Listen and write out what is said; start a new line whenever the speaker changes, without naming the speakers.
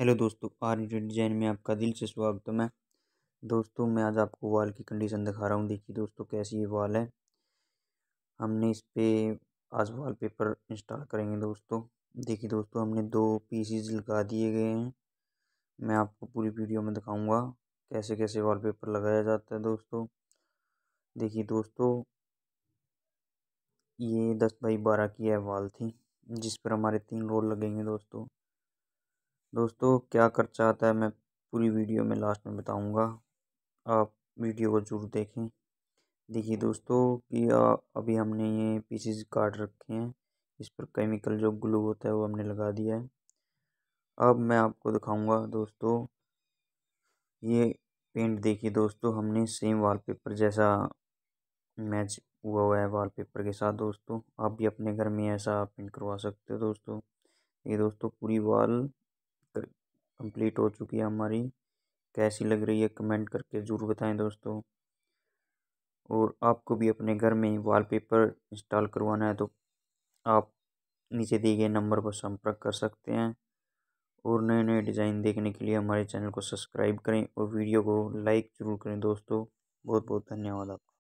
hello दोस्तों are design में आपका दिल से स्वागत है मैं दोस्तों मैं आज आपको वाल की कंडीशन दिखा रहा हूँ देखिए दोस्तों कैसी ये वाल है हमने इस पर आज वाल पेपर इंस्टॉल करेंगे दोस्तों देखिए दोस्तों हमने दो पीसीज लगा दिए गए हैं मैं आपको पूरी वीडियो में दिखाऊँगा कैसे कैसे वाल पेपर लगाया जाता है दोस्तों देखिए दोस्तों ये दस बाई बारह की है वाल थी जिस पर हमारे तीन रोल लगेंगे दोस्तों दोस्तों क्या खर्चा आता है मैं पूरी वीडियो में लास्ट में बताऊंगा आप वीडियो को जरूर देखें देखिए दोस्तों कि अभी हमने ये पीसीज काट रखे हैं इस पर केमिकल जो ग्लू होता है वो हमने लगा दिया है अब मैं आपको दिखाऊंगा दोस्तों ये पेंट देखिए दोस्तों हमने सेम वॉलपेपर जैसा मैच हुआ हुआ है वॉलपेपर के साथ दोस्तों आप भी अपने घर में ऐसा पेंट करवा सकते हो दोस्तों ये दोस्तों पूरी वॉल कंप्लीट हो चुकी है हमारी कैसी लग रही है कमेंट करके ज़रूर बताएं दोस्तों और आपको भी अपने घर में वॉलपेपर इंस्टॉल करवाना है तो आप नीचे दिए गए नंबर पर संपर्क कर सकते हैं और नए नए डिज़ाइन देखने के लिए हमारे चैनल को सब्सक्राइब करें और वीडियो को लाइक ज़रूर करें दोस्तों बहुत बहुत धन्यवाद आपका